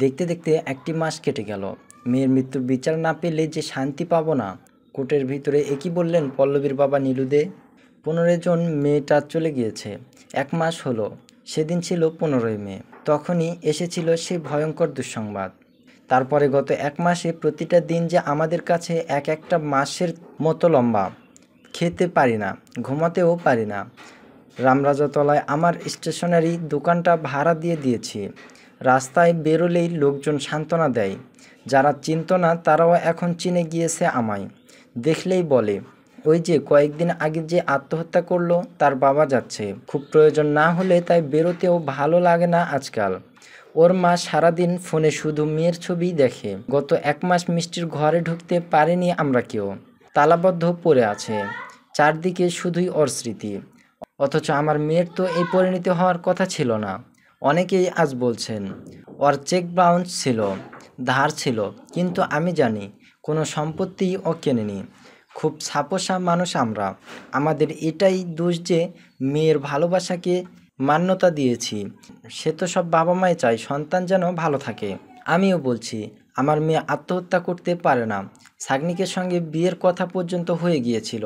দেখতে দেখতে একটি মাস কেটে গেল মেয়ের মৃত্যুর বিচার না পেলে যে শান্তি পাব না কোর্টের ভিতরে একই বললেন পল্লবীর বাবা নীলুদে পনেরো জন মেয়েটা চলে গিয়েছে এক মাস হলো সেদিন ছিল পনেরোই মে তখনই এসেছিল সেই ভয়ঙ্কর দুঃসংবাদ তারপরে গত এক মাসে প্রতিটা দিন যে আমাদের কাছে এক একটা মাসের মতো লম্বা খেতে পারি না ঘুমাতেও পারি না রামরাজাতলায় আমার স্টেশনারি দোকানটা ভাড়া দিয়ে দিয়েছি রাস্তায় বেরোলেই লোকজন সান্ত্বনা দেয় যারা চিনত না তারাও এখন চিনে গিয়েছে আমায় দেখলেই বলে ওই যে কয়েকদিন আগে যে আত্মহত্যা করলো তার বাবা যাচ্ছে খুব প্রয়োজন না হলে তাই বেরোতেও ভালো লাগে না আজকাল ওর মা সারাদিন ফোনে শুধু মেয়ের ছবি দেখে গত এক মাস মিষ্টির ঘরে ঢুকতে পারেনি আমরা কেউ তালাবদ্ধ পড়ে আছে চারদিকে শুধুই অর স্মৃতি অথচ আমার মেয়ের তো এই পরিণতি হওয়ার কথা ছিল না অনেকেই আজ বলছেন ওর চেক বাউন্স ছিল ধার ছিল কিন্তু আমি জানি কোনো সম্পত্তি ও কেনেনি খুব সাপোসা মানুষ আমরা আমাদের এটাই দোষ যে মেয়ের ভালোবাসাকে মান্যতা দিয়েছি সে তো সব বাবা মাই চায় সন্তান যেন ভালো থাকে আমিও বলছি আমার মেয়ে আত্মহত্যা করতে পারে না সাগনিকের সঙ্গে বিয়ের কথা পর্যন্ত হয়ে গিয়েছিল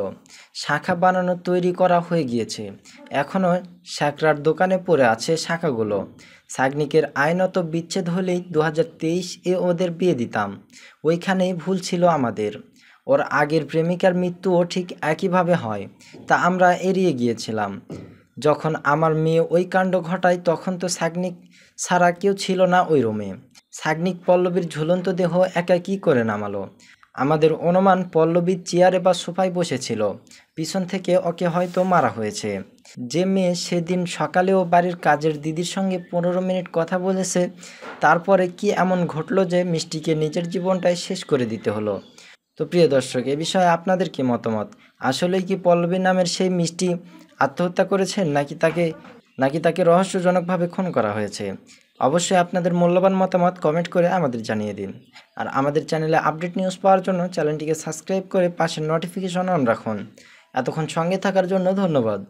শাখা বানানো তৈরি করা হয়ে গিয়েছে এখনও শাকরার দোকানে পড়ে আছে শাখাগুলো সাগনিকের আইনত বিচ্ছেদ হলেই দু এ ওদের বিয়ে দিতাম ওইখানেই ভুল ছিল আমাদের ওর আগের প্রেমিকার মৃত্যুও ঠিক একইভাবে হয় তা আমরা এড়িয়ে গিয়েছিলাম যখন আমার মেয়ে ওই কাণ্ড ঘটায় তখন তো সাগনিক ছাড়া কেউ ছিল না ওই রুমে সাগ্নিক পল্লবীর ঝুলন্ত দেহ একা কি করে নামালো আমাদের অনুমান পল্লবী চেয়ারে বা সোফায় বসেছিল পিছন থেকে ওকে হয়তো মারা হয়েছে যে মেয়ে সেদিন সকালেও বাড়ির কাজের দিদির সঙ্গে পনেরো মিনিট কথা বলেছে তারপরে কি এমন ঘটলো যে মিষ্টিকে নিজের জীবনটাই শেষ করে দিতে হলো তো প্রিয় দর্শক এ বিষয়ে আপনাদের কি মতামত আসলেই কি পল্লবী নামের সেই মিষ্টি আত্মহত্যা করেছেন নাকি তাকে নাকি তাকে রহস্যজনকভাবে খুন করা হয়েছে অবশ্যই আপনাদের মূল্যবান মতামত কমেন্ট করে আমাদের জানিয়ে দিন আর আমাদের চ্যানেলে আপডেট নিউজ পাওয়ার জন্য চ্যানেলটিকে সাবস্ক্রাইব করে পাশের নোটিফিকেশন অন রাখুন এতক্ষণ সঙ্গে থাকার জন্য ধন্যবাদ